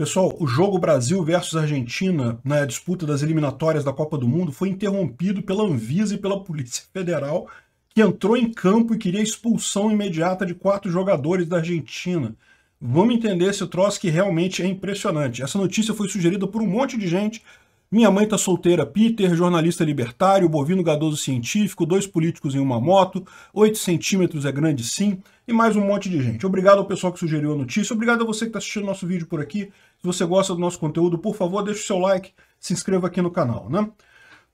Pessoal, o jogo Brasil versus Argentina na né, disputa das eliminatórias da Copa do Mundo foi interrompido pela Anvisa e pela Polícia Federal, que entrou em campo e queria expulsão imediata de quatro jogadores da Argentina. Vamos entender esse troço que realmente é impressionante. Essa notícia foi sugerida por um monte de gente. Minha mãe tá solteira, Peter, jornalista libertário, bovino gadoso científico, dois políticos em uma moto, 8 centímetros é grande sim, e mais um monte de gente. Obrigado ao pessoal que sugeriu a notícia, obrigado a você que está assistindo nosso vídeo por aqui. Se você gosta do nosso conteúdo, por favor, deixe o seu like, se inscreva aqui no canal, né?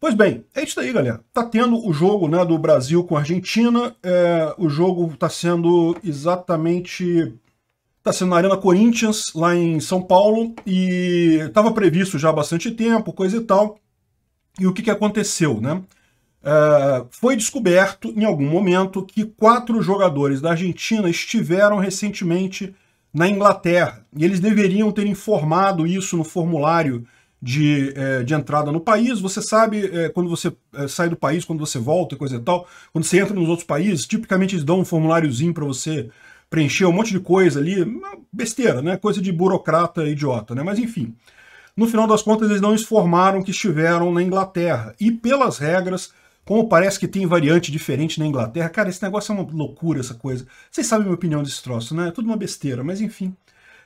Pois bem, é isso aí, galera. Tá tendo o jogo né, do Brasil com a Argentina. É, o jogo tá sendo exatamente... tá sendo na Arena Corinthians, lá em São Paulo, e estava previsto já há bastante tempo, coisa e tal. E o que, que aconteceu, né? É, foi descoberto, em algum momento, que quatro jogadores da Argentina estiveram recentemente na Inglaterra. E eles deveriam ter informado isso no formulário de, é, de entrada no país. Você sabe, é, quando você eh, sai do país, quando você volta, coisa e tal, quando você entra nos outros países, tipicamente eles dão um formuláriozinho para você preencher um monte de coisa ali, besteira, né? Coisa de burocrata idiota, né? Mas enfim. No final das contas, eles não informaram que estiveram na Inglaterra. E pelas regras, como parece que tem variante diferente na Inglaterra. Cara, esse negócio é uma loucura, essa coisa. Vocês sabem a minha opinião desse troço, né? É tudo uma besteira, mas enfim.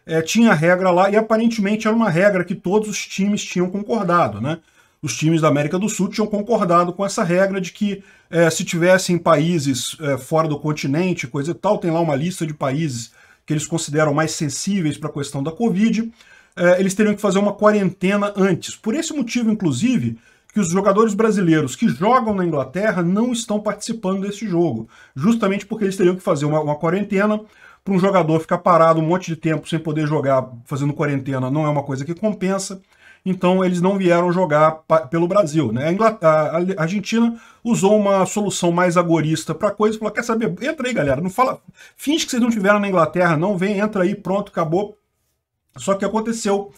É, tinha a regra lá e aparentemente era uma regra que todos os times tinham concordado, né? Os times da América do Sul tinham concordado com essa regra de que é, se tivessem países é, fora do continente, coisa e tal, tem lá uma lista de países que eles consideram mais sensíveis para a questão da Covid, é, eles teriam que fazer uma quarentena antes. Por esse motivo, inclusive, que os jogadores brasileiros que jogam na Inglaterra não estão participando desse jogo, justamente porque eles teriam que fazer uma, uma quarentena para um jogador ficar parado um monte de tempo sem poder jogar, fazendo quarentena, não é uma coisa que compensa. Então eles não vieram jogar pelo Brasil. Né? A, a, Argentina usou uma solução mais agorista para a coisa, falou: quer saber? Entra aí, galera. Não fala. Finge que vocês não tiveram na Inglaterra, não vem, entra aí, pronto, acabou. Só que aconteceu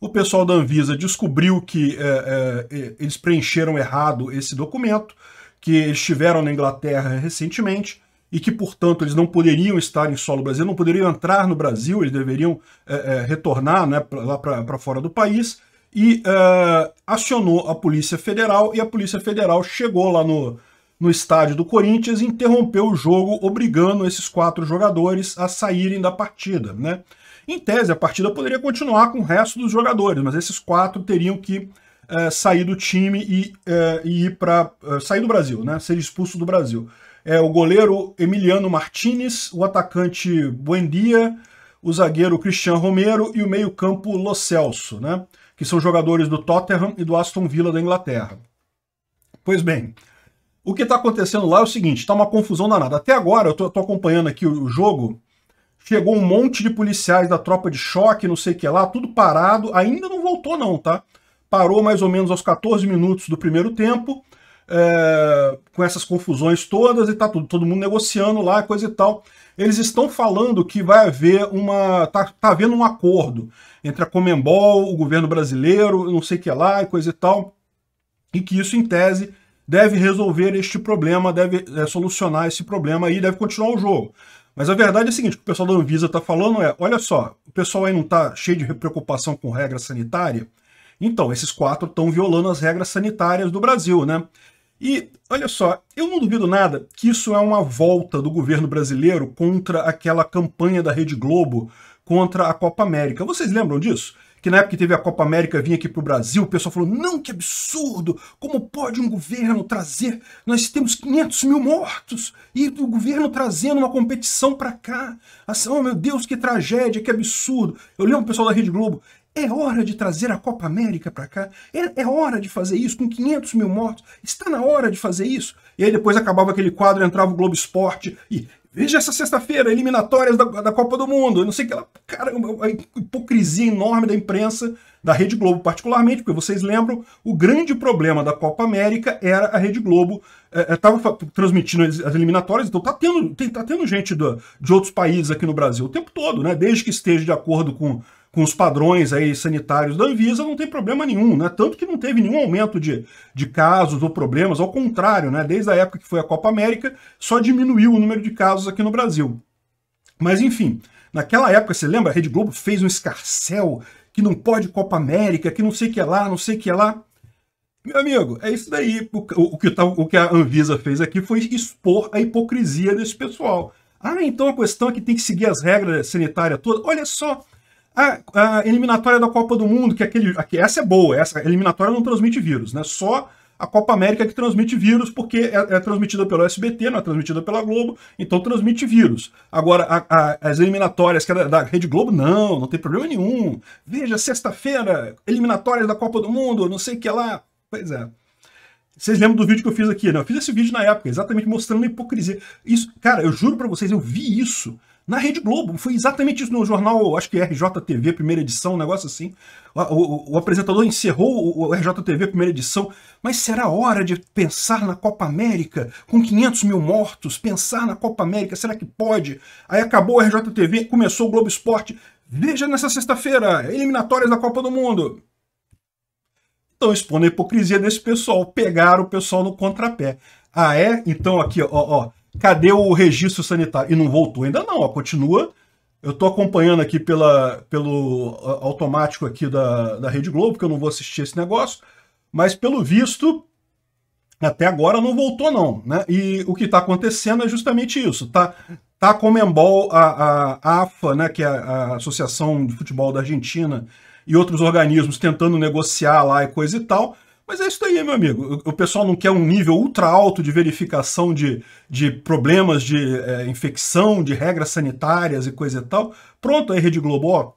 o pessoal da Anvisa descobriu que é, é, eles preencheram errado esse documento, que eles na Inglaterra recentemente e que, portanto, eles não poderiam estar em solo brasileiro, não poderiam entrar no Brasil, eles deveriam é, é retornar né, pra, lá para fora do país e é, acionou a Polícia Federal e a Polícia Federal chegou lá no, no estádio do Corinthians e interrompeu o jogo, obrigando esses quatro jogadores a saírem da partida, né? Em tese, a partida poderia continuar com o resto dos jogadores, mas esses quatro teriam que é, sair do time e, é, e ir para é, eh, sair do Brasil, né? Ser expulso do Brasil. É o goleiro Emiliano Martinez, o atacante Buendia, o zagueiro Cristiano Romero e o meio-campo Lo Celso, né? Que são jogadores do Tottenham e do Aston Villa da Inglaterra. Pois bem, o que está acontecendo lá é o seguinte: está uma confusão danada. Até agora, eu estou acompanhando aqui o jogo. Chegou um monte de policiais da tropa de choque, não sei o que lá, tudo parado. Ainda não voltou, não, tá? Parou mais ou menos aos 14 minutos do primeiro tempo, é, com essas confusões todas e tá tudo, todo mundo negociando lá, coisa e tal. Eles estão falando que vai haver uma. tá, tá havendo um acordo entre a Comembol, o governo brasileiro, não sei o que lá, coisa e tal. E que isso, em tese, deve resolver este problema, deve é, solucionar esse problema e deve continuar o jogo. Mas a verdade é a seguinte, o que o pessoal da Anvisa está falando é, olha só, o pessoal aí não está cheio de preocupação com regra sanitária? Então, esses quatro estão violando as regras sanitárias do Brasil, né? E, olha só, eu não duvido nada que isso é uma volta do governo brasileiro contra aquela campanha da Rede Globo contra a Copa América. Vocês lembram disso? que na época que teve a Copa América vinha aqui para o Brasil, o pessoal falou, não, que absurdo, como pode um governo trazer, nós temos 500 mil mortos, e o governo trazendo uma competição para cá, assim, oh meu Deus, que tragédia, que absurdo. Eu lembro o pessoal da Rede Globo, é hora de trazer a Copa América para cá. É, é, hora de fazer isso com 500 mil mortos. Está na hora de fazer isso. E aí depois acabava aquele quadro, entrava o Globo Esporte e Veja essa sexta-feira, eliminatórias da, da, Copa do Mundo. não sei que lá. Cara, a hipocrisia enorme da imprensa, da Rede Globo, particularmente, porque vocês lembram, o grande problema da Copa América era a Rede Globo. Estava é, é transmitindo as eliminatórias, então tá tendo, tem, tá tendo gente do, de outros países aqui no Brasil o tempo todo, né? Desde que esteja de acordo com com os padrões aí sanitários da Anvisa, não tem problema nenhum, né? Tanto que não teve nenhum aumento de, de casos ou problemas, ao contrário, né? Desde a época que foi a Copa América, só diminuiu o número de casos aqui no Brasil. Mas enfim, naquela época, você lembra, a Rede Globo fez um escarcel que não pode Copa América, que não sei o que é lá, não sei o que é lá. Meu amigo, é isso daí. O, que, o tá, que a Anvisa fez aqui foi expor a hipocrisia desse pessoal. Ah, então a questão é que tem que seguir as regras sanitárias todas. Olha só, a, a eliminatória da Copa do Mundo, que é aquele, aqui, essa é boa, essa eliminatória não transmite vírus, né? Só a Copa América que transmite vírus, porque é, é transmitida pelo SBT, não é transmitida pela Globo, então transmite vírus. Agora, a, a, as eliminatórias que é da, da, Rede Globo, não, não tem problema nenhum. Veja, sexta-feira, eliminatórias da Copa do Mundo, não sei o que lá. Pois é. Vocês lembram do vídeo que eu fiz aqui, né? Eu fiz esse vídeo na época, exatamente mostrando a hipocrisia. Isso, cara, eu juro para vocês, eu vi isso na Rede Globo. Foi exatamente isso no jornal, acho que é RJTV, primeira edição, um negócio assim. O, o, o apresentador encerrou o, o RJTV, primeira edição. Mas será hora de pensar na Copa América com 500 mil mortos? Pensar na Copa América, será que pode? Aí acabou o RJTV, começou o Globo Esporte. Veja nessa sexta-feira, eliminatórias da Copa do Mundo. Estão expondo a hipocrisia desse pessoal. Pegaram o pessoal no contrapé. Ah, é? Então aqui, ó, ó. Cadê o registro sanitário? E não voltou ainda não, ó. Continua. Eu estou acompanhando aqui pela, pelo automático aqui da, da Rede Globo, porque eu não vou assistir esse negócio. Mas pelo visto, até agora não voltou não, né? E o que está acontecendo é justamente isso, tá? Tá a Comembol, a, a AFA, né, que é a Associação de Futebol da Argentina, e outros organismos tentando negociar lá e coisa e tal. Mas é isso aí, meu amigo. O pessoal não quer um nível ultra alto de verificação de, de problemas de é, infecção, de regras sanitárias e coisa e tal. Pronto, aí Rede Globo, ó,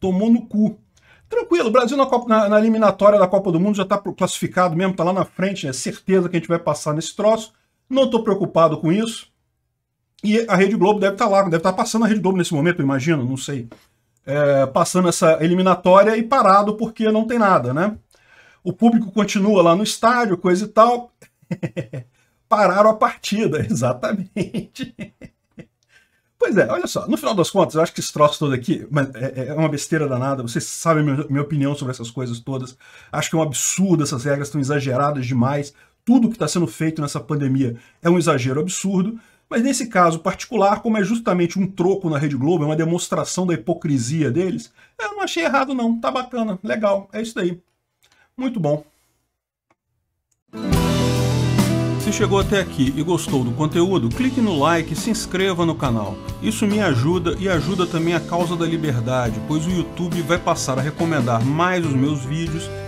tomou no cu. Tranquilo, o Brasil na, Copa, na, na eliminatória da Copa do Mundo já está classificado mesmo, está lá na frente, é né? certeza que a gente vai passar nesse troço. Não estou preocupado com isso. E a Rede Globo deve estar tá lá, deve estar tá passando a Rede Globo nesse momento, eu imagino, não sei é, passando essa eliminatória e parado porque não tem nada, né? O público continua lá no estádio, coisa e tal. Pararam a partida, exatamente. pois é, olha só, no final das contas, eu acho que esse troço todo aqui é, é, é uma besteira danada, vocês sabem minha, minha opinião sobre essas coisas todas. Acho que é um absurdo, essas regras estão exageradas demais. Tudo que está sendo feito nessa pandemia é um exagero absurdo. Mas nesse caso particular, como é justamente um troco na Rede Globo, é uma demonstração da hipocrisia deles, eu não achei errado não, tá bacana, legal, é isso daí. Muito bom. Se chegou até aqui e gostou do conteúdo, clique no like e se inscreva no canal. Isso me ajuda e ajuda também a causa da liberdade, pois o YouTube vai passar a recomendar mais os meus vídeos